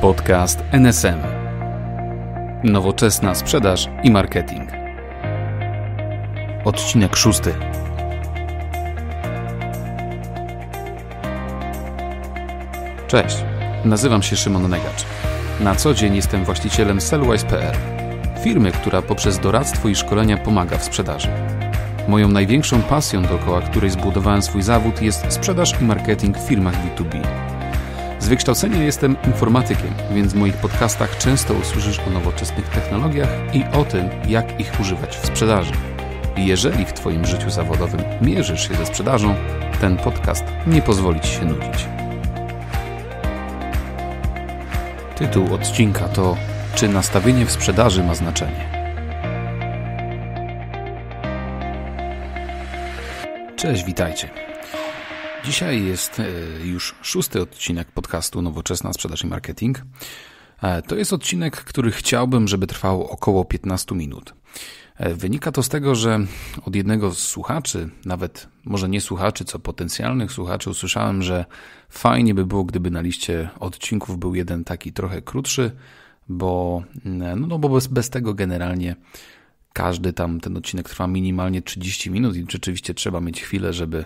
Podcast NSM. Nowoczesna sprzedaż i marketing. Odcinek szósty. Cześć, nazywam się Szymon Negacz. Na co dzień jestem właścicielem Sellwise.pl, firmy, która poprzez doradztwo i szkolenia pomaga w sprzedaży. Moją największą pasją, dookoła której zbudowałem swój zawód, jest sprzedaż i marketing w firmach B2B. Z wykształcenia jestem informatykiem, więc w moich podcastach często usłyszysz o nowoczesnych technologiach i o tym, jak ich używać w sprzedaży. Jeżeli w Twoim życiu zawodowym mierzysz się ze sprzedażą, ten podcast nie pozwoli Ci się nudzić. Tytuł odcinka to Czy nastawienie w sprzedaży ma znaczenie? Cześć, witajcie. Dzisiaj jest e, już szósty odcinek podcastu Nowoczesna Sprzedaż i Marketing. E, to jest odcinek, który chciałbym, żeby trwał około 15 minut. E, wynika to z tego, że od jednego z słuchaczy, nawet może nie słuchaczy, co potencjalnych słuchaczy, usłyszałem, że fajnie by było, gdyby na liście odcinków był jeden taki trochę krótszy, bo, mm, no, no bo bez, bez tego generalnie każdy tam ten odcinek trwa minimalnie 30 minut i rzeczywiście trzeba mieć chwilę, żeby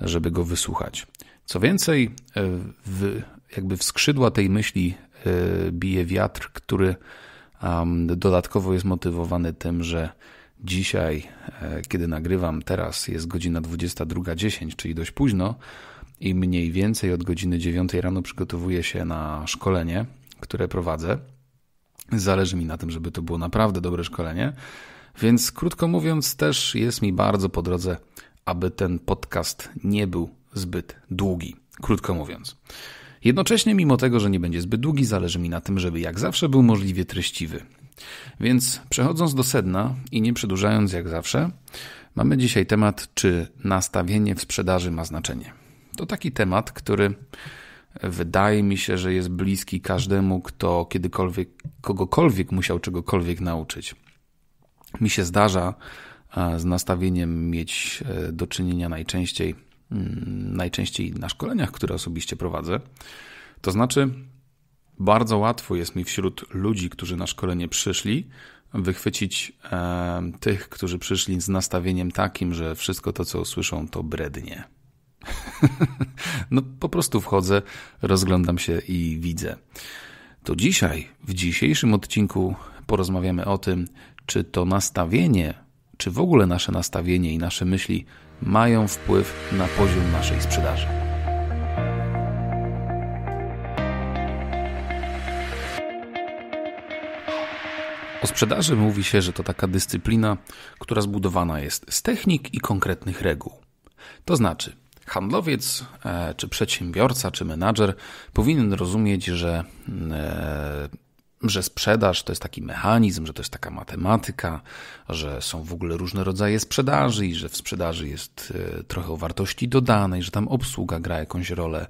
żeby go wysłuchać. Co więcej, e, w, jakby w skrzydła tej myśli e, bije wiatr, który dodatkowo jest motywowany tym, że dzisiaj, e, kiedy nagrywam teraz, jest godzina 22.10, czyli dość późno i mniej więcej od godziny 9 rano przygotowuję się na szkolenie, które prowadzę. Zależy mi na tym, żeby to było naprawdę dobre szkolenie, więc krótko mówiąc, też jest mi bardzo po drodze aby ten podcast nie był zbyt długi, krótko mówiąc. Jednocześnie, mimo tego, że nie będzie zbyt długi, zależy mi na tym, żeby jak zawsze był możliwie treściwy. Więc przechodząc do sedna i nie przedłużając jak zawsze, mamy dzisiaj temat, czy nastawienie w sprzedaży ma znaczenie. To taki temat, który wydaje mi się, że jest bliski każdemu, kto kiedykolwiek kogokolwiek musiał czegokolwiek nauczyć. Mi się zdarza z nastawieniem mieć e, do czynienia najczęściej, mm, najczęściej na szkoleniach, które osobiście prowadzę. To znaczy, bardzo łatwo jest mi wśród ludzi, którzy na szkolenie przyszli, wychwycić e, tych, którzy przyszli z nastawieniem takim, że wszystko to, co usłyszą, to brednie. no po prostu wchodzę, rozglądam się i widzę. To dzisiaj, w dzisiejszym odcinku porozmawiamy o tym, czy to nastawienie czy w ogóle nasze nastawienie i nasze myśli mają wpływ na poziom naszej sprzedaży. O sprzedaży mówi się, że to taka dyscyplina, która zbudowana jest z technik i konkretnych reguł. To znaczy, handlowiec, e, czy przedsiębiorca, czy menadżer powinien rozumieć, że e, że sprzedaż to jest taki mechanizm, że to jest taka matematyka, że są w ogóle różne rodzaje sprzedaży i że w sprzedaży jest e, trochę wartości dodanej, że tam obsługa gra jakąś rolę,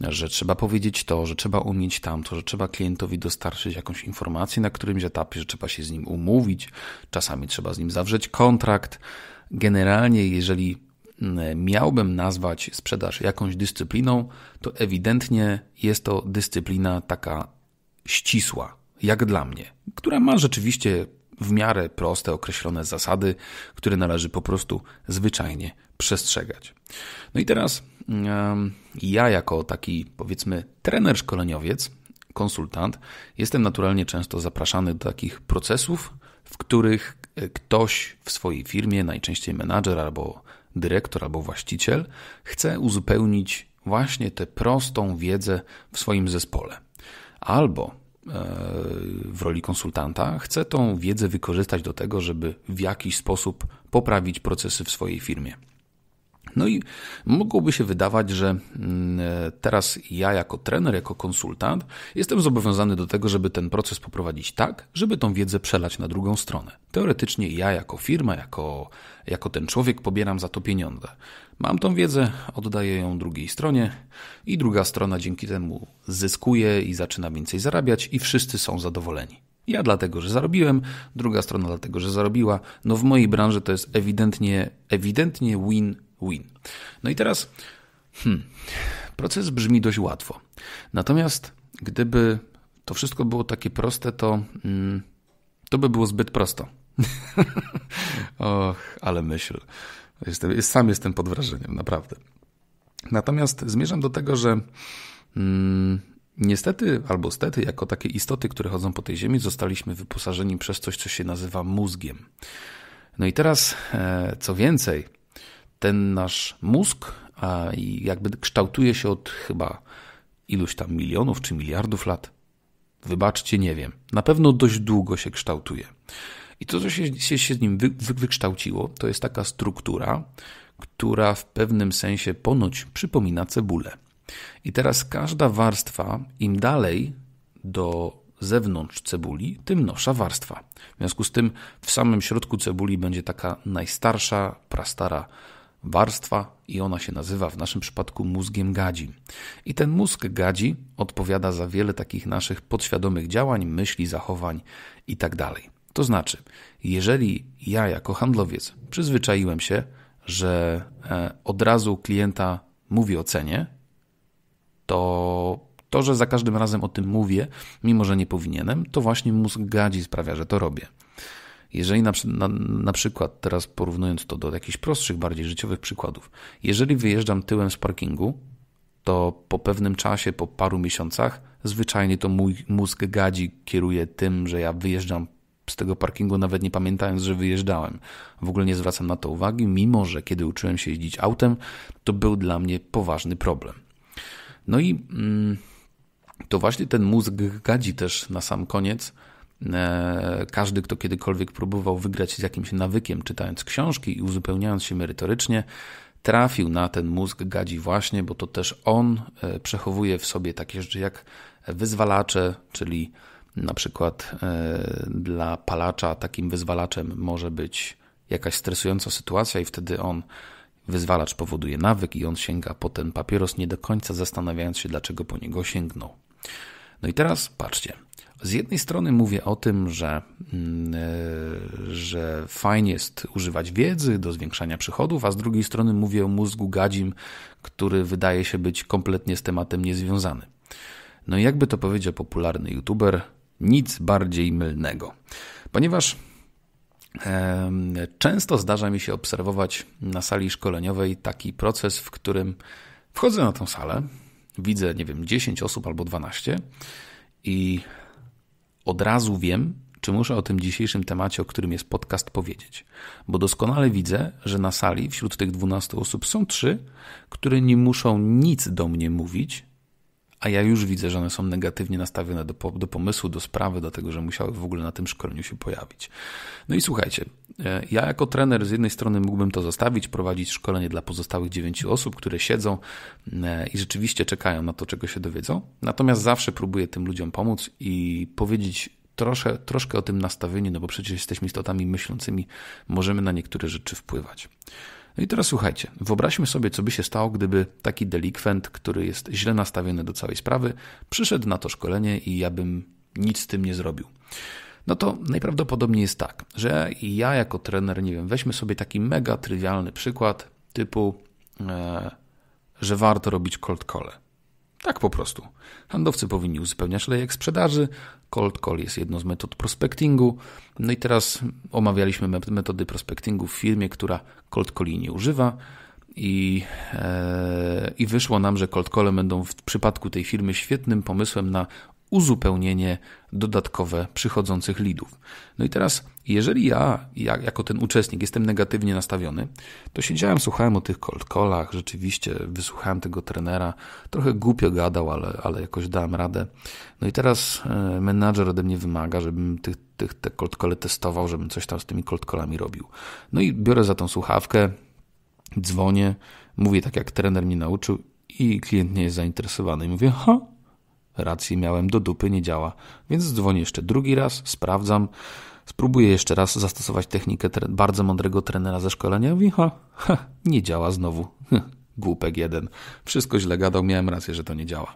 że trzeba powiedzieć to, że trzeba umieć tamto, że trzeba klientowi dostarczyć jakąś informację na którymś etapie, że trzeba się z nim umówić, czasami trzeba z nim zawrzeć kontrakt. Generalnie, jeżeli miałbym nazwać sprzedaż jakąś dyscypliną, to ewidentnie jest to dyscyplina taka ścisła, jak dla mnie, która ma rzeczywiście w miarę proste, określone zasady, które należy po prostu zwyczajnie przestrzegać. No i teraz ja, jako taki powiedzmy trener szkoleniowiec, konsultant, jestem naturalnie często zapraszany do takich procesów, w których e, ktoś w swojej firmie, najczęściej menadżer albo dyrektor albo właściciel, chce uzupełnić właśnie tę prostą wiedzę w swoim zespole. Albo w roli konsultanta, chce tą wiedzę wykorzystać do tego, żeby w jakiś sposób poprawić procesy w swojej firmie. No i mogłoby się wydawać, że mm, e, teraz ja jako trener, jako konsultant jestem zobowiązany do tego, żeby ten proces poprowadzić tak, żeby tą wiedzę przelać na drugą stronę. Teoretycznie ja jako firma, jako, jako ten człowiek pobieram za to pieniądze. Mam tą wiedzę, oddaję ją drugiej stronie i druga strona dzięki temu zyskuje i zaczyna więcej zarabiać i wszyscy są zadowoleni. Ja dlatego, że zarobiłem, druga strona dlatego, że zarobiła. No w mojej branży to jest ewidentnie, ewidentnie win win. No i teraz hmm, proces brzmi dość łatwo. Natomiast gdyby to wszystko było takie proste, to, hmm, to by było zbyt prosto. Och, ale myśl. Jestem, sam jestem pod wrażeniem, naprawdę. Natomiast zmierzam do tego, że mm, niestety albo stety, jako takie istoty, które chodzą po tej ziemi, zostaliśmy wyposażeni przez coś, co się nazywa mózgiem. No i teraz, e, co więcej, ten nasz mózg a jakby kształtuje się od chyba iluś tam milionów czy miliardów lat. Wybaczcie, nie wiem. Na pewno dość długo się kształtuje. I to, co się, się, się z nim wy, wy, wykształciło, to jest taka struktura, która w pewnym sensie ponoć przypomina cebulę. I teraz każda warstwa, im dalej do zewnątrz cebuli, tym nowsza warstwa. W związku z tym w samym środku cebuli będzie taka najstarsza, prastara warstwa i ona się nazywa w naszym przypadku mózgiem gadzi. I ten mózg gadzi odpowiada za wiele takich naszych podświadomych działań, myśli, zachowań itd. Tak to znaczy, jeżeli ja jako handlowiec przyzwyczaiłem się, że e, od razu klienta mówi o cenie, to to, że za każdym razem o tym mówię, mimo że nie powinienem, to właśnie mózg gadzi sprawia, że to robię. Jeżeli na, na, na, przykład, teraz porównując to do jakichś prostszych, bardziej życiowych przykładów, jeżeli wyjeżdżam tyłem z parkingu, to po pewnym czasie, po paru miesiącach, zwyczajnie to mój mózg gadzi kieruje tym, że ja wyjeżdżam z tego parkingu, nawet nie pamiętając, że wyjeżdżałem. W ogóle nie zwracam na to uwagi, mimo że kiedy uczyłem się jeździć autem, to był dla mnie poważny problem. No i mm, to właśnie ten mózg gadzi też na sam koniec E, każdy, kto kiedykolwiek próbował wygrać z jakimś nawykiem, czytając książki i uzupełniając się merytorycznie, trafił na ten mózg gadzi właśnie, bo to też on e, przechowuje w sobie takie rzeczy jak wyzwalacze, czyli na przykład e, dla palacza takim wyzwalaczem może być jakaś stresująca sytuacja i wtedy on wyzwalacz powoduje nawyk i on sięga po ten papieros nie do końca zastanawiając się dlaczego po niego sięgnął. No i teraz patrzcie. Z jednej strony mówię o tym, że, mm, e, że fajnie jest używać wiedzy do zwiększania przychodów, a z drugiej strony mówię o mózgu gadzim, który wydaje się być kompletnie z tematem niezwiązany. No i jakby to powiedział popularny youtuber, nic bardziej mylnego. Ponieważ Często zdarza mi się obserwować na sali szkoleniowej taki proces, w którym wchodzę na tą salę, widzę, nie wiem, 10 osób albo 12 i od razu wiem, czy muszę o tym dzisiejszym temacie, o którym jest podcast, powiedzieć. Bo doskonale widzę, że na sali wśród tych 12 osób są trzy, które nie muszą nic do mnie mówić, a ja już widzę, że one są negatywnie nastawione do, do pomysłu, do sprawy, do tego, że musiały w ogóle na tym szkoleniu się pojawić. No i słuchajcie, e, ja jako trener z jednej strony mógłbym to zostawić, prowadzić szkolenie dla pozostałych dziewięciu osób, które siedzą e, i rzeczywiście czekają na to, czego się dowiedzą. Natomiast zawsze próbuję tym ludziom pomóc i powiedzieć trosze, troszkę o tym nastawieniu, no bo przecież jesteśmy istotami myślącymi, możemy na niektóre rzeczy wpływać. No i teraz słuchajcie, wyobraźmy sobie, co by się stało, gdyby taki delikwent, który jest źle nastawiony do całej sprawy, przyszedł na to szkolenie i ja bym nic z tym nie zrobił. No to najprawdopodobniej jest tak, że ja jako trener, nie wiem, weźmy sobie taki mega trywialny przykład typu, e, że warto robić cold call. Tak po prostu. Handlowcy powinni uzupełniać lejek sprzedaży. Cold call jest jedną z metod prospectingu. No i teraz omawialiśmy metody prospectingu w firmie, która cold calli nie używa. I, e, I wyszło nam, że cold call będą w przypadku tej firmy świetnym pomysłem na uzupełnienie dodatkowe przychodzących lidów. No i teraz, jeżeli ja, ja jako ten uczestnik jestem negatywnie nastawiony, to siedziałem, słuchałem o tych cold callach, rzeczywiście wysłuchałem tego trenera, trochę głupio gadał, ale, ale jakoś dałem radę. No i teraz e, menadżer ode mnie wymaga, żebym tych, tych, te cold testował, żebym coś tam z tymi cold callami robił. No i biorę za tą słuchawkę, dzwonię, mówię tak jak trener mnie nauczył i klient nie jest zainteresowany. I mówię, ha, Rację miałem, do dupy nie działa. Więc dzwonię jeszcze drugi raz, sprawdzam, spróbuję jeszcze raz zastosować technikę bardzo mądrego trenera ze szkolenia. I ha, ha, nie działa znowu. Głupek jeden. Wszystko źle gadał, miałem rację, że to nie działa.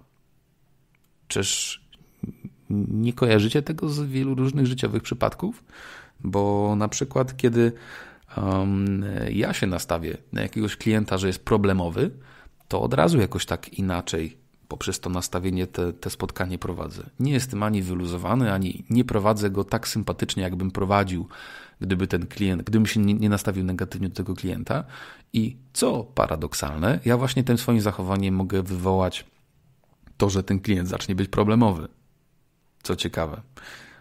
Czyż nie kojarzycie tego z wielu różnych życiowych przypadków? Bo na przykład, kiedy um, ja się nastawię na jakiegoś klienta, że jest problemowy, to od razu jakoś tak inaczej poprzez to nastawienie te, te spotkanie prowadzę. Nie jestem ani wyluzowany, ani nie prowadzę go tak sympatycznie, jakbym prowadził, gdyby ten klient, gdybym się nie, nie nastawił negatywnie do tego klienta. I co paradoksalne, ja właśnie tym swoim zachowaniem mogę wywołać to, że ten klient zacznie być problemowy. Co ciekawe.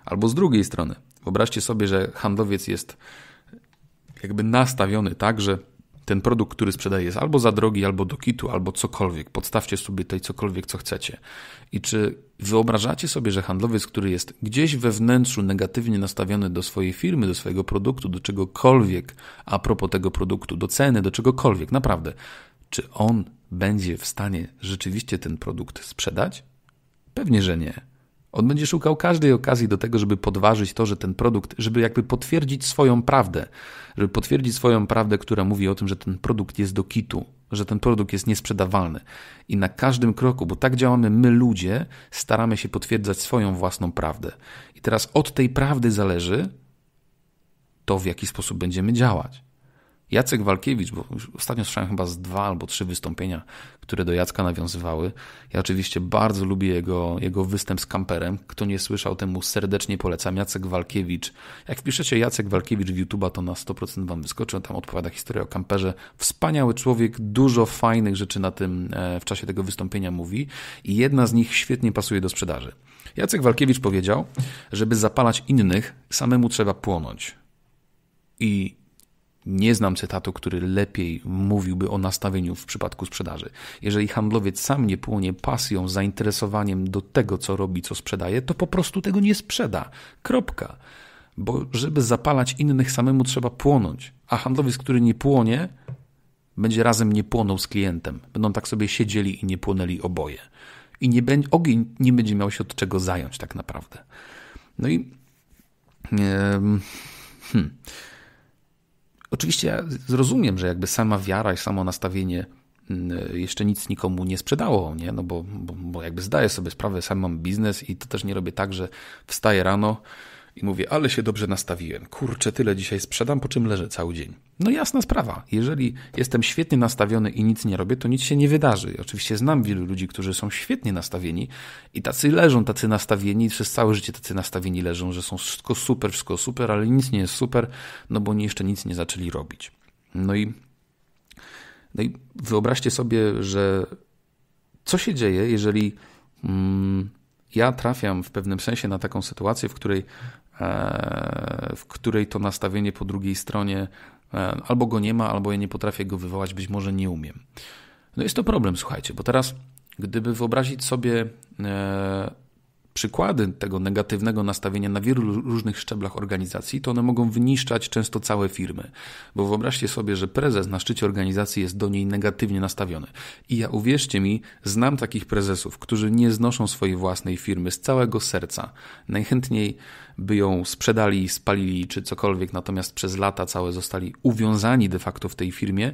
Albo z drugiej strony, wyobraźcie sobie, że handlowiec jest jakby nastawiony tak, że ten produkt, który sprzedaje, jest albo za drogi, albo do kitu, albo cokolwiek. Podstawcie sobie tutaj cokolwiek, co chcecie. I czy wyobrażacie sobie, że handlowiec, który jest gdzieś we wnętrzu negatywnie nastawiony do swojej firmy, do swojego produktu, do czegokolwiek, a propos tego produktu, do ceny, do czegokolwiek, naprawdę, czy on będzie w stanie rzeczywiście ten produkt sprzedać? Pewnie, że nie. On będzie szukał każdej okazji do tego, żeby podważyć to, że ten produkt, żeby jakby potwierdzić swoją prawdę, żeby potwierdzić swoją prawdę, która mówi o tym, że ten produkt jest do kitu, że ten produkt jest niesprzedawalny. I na każdym kroku, bo tak działamy my ludzie, staramy się potwierdzać swoją własną prawdę. I teraz od tej prawdy zależy to, w jaki sposób będziemy działać. Jacek Walkiewicz, bo ostatnio słyszałem chyba z dwa albo trzy wystąpienia, które do Jacka nawiązywały. Ja oczywiście bardzo lubię jego, jego występ z kamperem. Kto nie słyszał, temu serdecznie polecam. Jacek Walkiewicz. Jak wpiszecie Jacek Walkiewicz w YouTube'a, to na 100% wam wyskoczy. tam odpowiada historia o kamperze. Wspaniały człowiek, dużo fajnych rzeczy na tym e, w czasie tego wystąpienia mówi i jedna z nich świetnie pasuje do sprzedaży. Jacek Walkiewicz powiedział, żeby zapalać innych, samemu trzeba płonąć. I nie znam cytatu, który lepiej mówiłby o nastawieniu w przypadku sprzedaży. Jeżeli handlowiec sam nie płonie pasją, zainteresowaniem do tego, co robi, co sprzedaje, to po prostu tego nie sprzeda. Kropka. Bo żeby zapalać innych, samemu trzeba płonąć. A handlowiec, który nie płonie, będzie razem nie płonął z klientem. Będą tak sobie siedzieli i nie płonęli oboje. I nie będzie, ogień nie będzie miał się od czego zająć, tak naprawdę. No i. Hmm. Oczywiście ja zrozumiem, że jakby sama wiara i samo nastawienie mm, jeszcze nic nikomu nie sprzedało, nie? No bo, bo, bo jakby zdaję sobie sprawę, sam mam biznes i to też nie robię tak, że wstaję rano, i mówię, ale się dobrze nastawiłem. Kurczę, tyle dzisiaj sprzedam, po czym leżę cały dzień. No jasna sprawa. Jeżeli jestem świetnie nastawiony i nic nie robię, to nic się nie wydarzy. Oczywiście znam wielu ludzi, którzy są świetnie nastawieni i tacy leżą, tacy nastawieni, przez całe życie tacy nastawieni leżą, że są wszystko super, wszystko super, ale nic nie jest super, no bo oni jeszcze nic nie zaczęli robić. No i, no i wyobraźcie sobie, że co się dzieje, jeżeli. Mm, ja trafiam w pewnym sensie na taką sytuację, w której E, w której to nastawienie po drugiej stronie e, albo go nie ma, albo ja nie potrafię go wywołać, być może nie umiem. No jest to problem, słuchajcie, bo teraz, gdyby wyobrazić sobie e, przykłady tego negatywnego nastawienia na wielu różnych szczeblach organizacji, to one mogą wyniszczać często całe firmy. Bo wyobraźcie sobie, że prezes na szczycie organizacji jest do niej negatywnie nastawiony. I ja uwierzcie mi, znam takich prezesów, którzy nie znoszą swojej własnej firmy z całego serca. Najchętniej by ją sprzedali, spalili czy cokolwiek, natomiast przez lata całe zostali uwiązani de facto w tej firmie,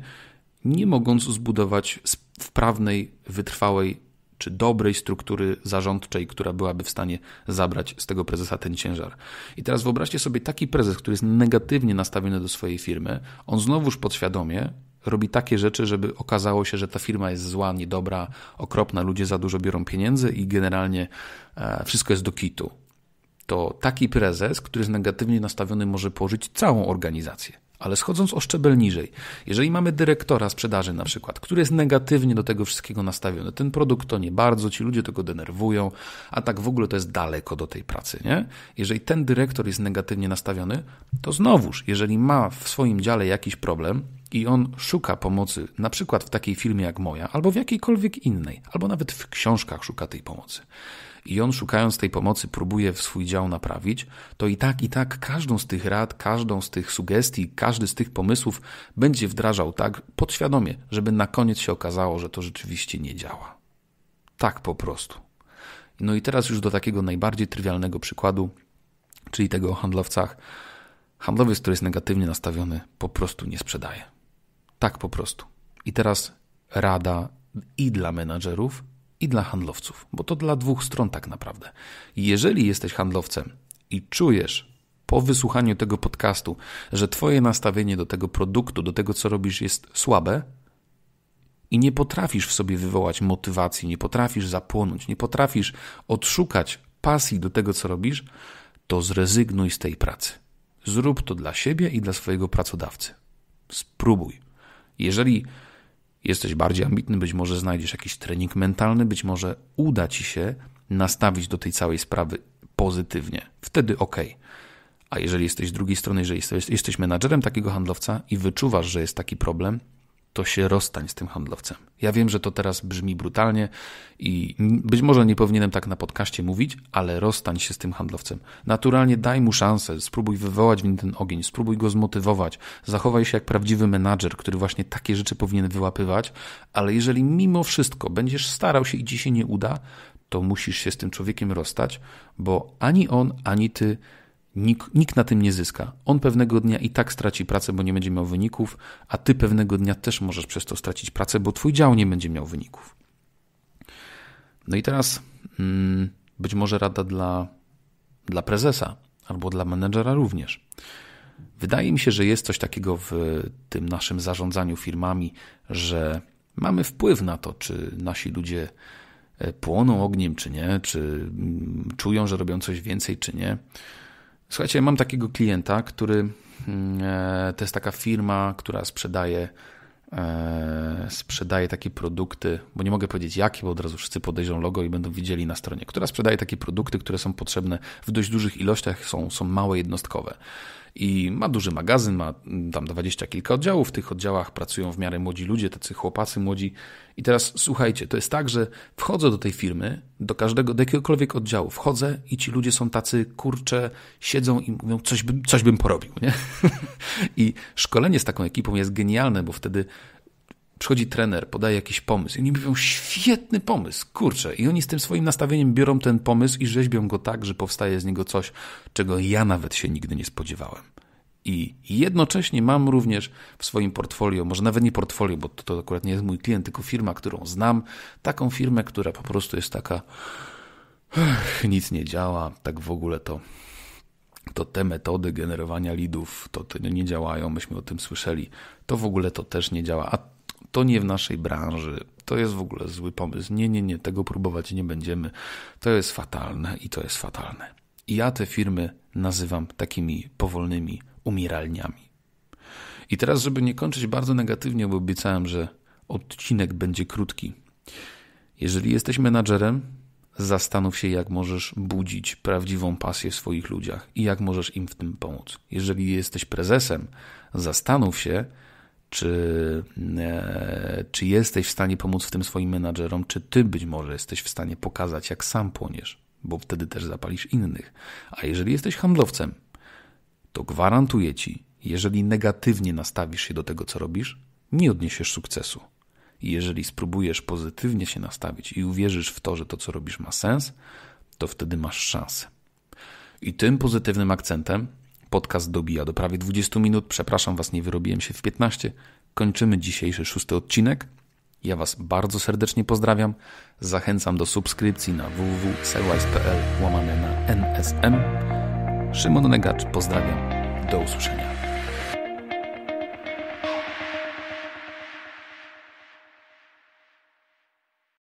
nie mogąc zbudować wprawnej, wytrwałej czy dobrej struktury zarządczej, która byłaby w stanie zabrać z tego prezesa ten ciężar. I teraz wyobraźcie sobie taki prezes, który jest negatywnie nastawiony do swojej firmy, on znowuż podświadomie robi takie rzeczy, żeby okazało się, że ta firma jest zła, niedobra, okropna, ludzie za dużo biorą pieniędzy i generalnie e, wszystko jest do kitu. To taki prezes, który jest negatywnie nastawiony, może położyć całą organizację. Ale schodząc o szczebel niżej, jeżeli mamy dyrektora sprzedaży na przykład, który jest negatywnie do tego wszystkiego nastawiony, ten produkt to nie bardzo, ci ludzie tego denerwują, a tak w ogóle to jest daleko do tej pracy, nie? Jeżeli ten dyrektor jest negatywnie nastawiony, to znowuż, jeżeli ma w swoim dziale jakiś problem i on szuka pomocy na przykład w takiej filmie jak moja, albo w jakiejkolwiek innej, albo nawet w książkach szuka tej pomocy, i on szukając tej pomocy próbuje w swój dział naprawić, to i tak, i tak każdą z tych rad, każdą z tych sugestii, każdy z tych pomysłów będzie wdrażał tak podświadomie, żeby na koniec się okazało, że to rzeczywiście nie działa. Tak po prostu. No i teraz już do takiego najbardziej trywialnego przykładu, czyli tego o handlowcach. Handlowiec, który jest negatywnie nastawiony, po prostu nie sprzedaje. Tak po prostu. I teraz rada i dla menadżerów, i dla handlowców, bo to dla dwóch stron tak naprawdę. Jeżeli jesteś handlowcem i czujesz po wysłuchaniu tego podcastu, że Twoje nastawienie do tego produktu, do tego co robisz jest słabe i nie potrafisz w sobie wywołać motywacji, nie potrafisz zapłonąć, nie potrafisz odszukać pasji do tego co robisz, to zrezygnuj z tej pracy. Zrób to dla siebie i dla swojego pracodawcy. Spróbuj. Jeżeli jesteś bardziej ambitny, być może znajdziesz jakiś trening mentalny, być może uda ci się nastawić do tej całej sprawy pozytywnie. Wtedy ok. A jeżeli jesteś z drugiej strony, jeżeli jesteś menadżerem takiego handlowca i wyczuwasz, że jest taki problem, to się rozstań z tym handlowcem. Ja wiem, że to teraz brzmi brutalnie i być może nie powinienem tak na podcaście mówić, ale rozstań się z tym handlowcem. Naturalnie daj mu szansę, spróbuj wywołać w nim ten ogień, spróbuj go zmotywować. Zachowaj się jak prawdziwy menadżer, który właśnie takie rzeczy powinien wyłapywać, ale jeżeli mimo wszystko będziesz starał się i ci się nie uda, to musisz się z tym człowiekiem rozstać, bo ani on, ani ty Nik, nikt na tym nie zyska. On pewnego dnia i tak straci pracę, bo nie będzie miał wyników, a ty pewnego dnia też możesz przez to stracić pracę, bo twój dział nie będzie miał wyników. No i teraz hmm, być może rada dla, dla prezesa albo dla menedżera również. Wydaje mi się, że jest coś takiego w tym naszym zarządzaniu firmami, że mamy wpływ na to, czy nasi ludzie e, płoną ogniem, czy nie, czy mm, czują, że robią coś więcej, czy nie. Słuchajcie, mam takiego klienta, który mm, e, to jest taka firma, która sprzedaje e, sprzedaje takie produkty, bo nie mogę powiedzieć jakie, bo od razu wszyscy podejrzą logo i będą widzieli na stronie, która sprzedaje takie produkty, które są potrzebne w dość dużych ilościach, są, są małe, jednostkowe i ma duży magazyn, ma tam dwadzieścia kilka oddziałów. W tych oddziałach pracują w miarę młodzi ludzie, tacy chłopacy młodzi. I teraz słuchajcie, to jest tak, że wchodzę do tej firmy, do każdego, do jakiegokolwiek oddziału wchodzę i ci ludzie są tacy, kurcze, siedzą i mówią, coś bym, coś bym porobił, nie? I szkolenie z taką ekipą jest genialne, bo wtedy przychodzi trener, podaje jakiś pomysł i oni mówią, świetny pomysł, kurczę. I oni z tym swoim nastawieniem biorą ten pomysł i rzeźbią go tak, że powstaje z niego coś, czego ja nawet się nigdy nie spodziewałem. I jednocześnie mam również w swoim portfolio, może nawet nie portfolio, bo to, to akurat nie jest mój klient, tylko firma, którą znam, taką firmę, która po prostu jest taka, nic nie działa, tak w ogóle to to te metody generowania lidów to, te nie działają, myśmy o tym słyszeli, to w ogóle to też nie działa, a to nie w naszej branży, to jest w ogóle zły pomysł, nie, nie, nie, tego próbować nie będziemy, to jest fatalne i to jest fatalne. I ja te firmy nazywam takimi powolnymi umieralniami. I teraz, żeby nie kończyć bardzo negatywnie, bo obiecałem, że odcinek będzie krótki. Jeżeli jesteś menadżerem, zastanów się, jak możesz budzić prawdziwą pasję w swoich ludziach i jak możesz im w tym pomóc. Jeżeli jesteś prezesem, zastanów się, czy, e, czy jesteś w stanie pomóc w tym swoim menadżerom, czy ty być może jesteś w stanie pokazać, jak sam płoniesz, bo wtedy też zapalisz innych. A jeżeli jesteś handlowcem, to gwarantuję ci, jeżeli negatywnie nastawisz się do tego, co robisz, nie odniesiesz sukcesu. Jeżeli spróbujesz pozytywnie się nastawić i uwierzysz w to, że to, co robisz, ma sens, to wtedy masz szansę. I tym pozytywnym akcentem Podcast dobija do prawie 20 minut. Przepraszam Was, nie wyrobiłem się w 15. Kończymy dzisiejszy szósty odcinek. Ja Was bardzo serdecznie pozdrawiam. Zachęcam do subskrypcji na www.sellwise.pl łamane na NSM. Szymon Negacz, pozdrawiam. Do usłyszenia.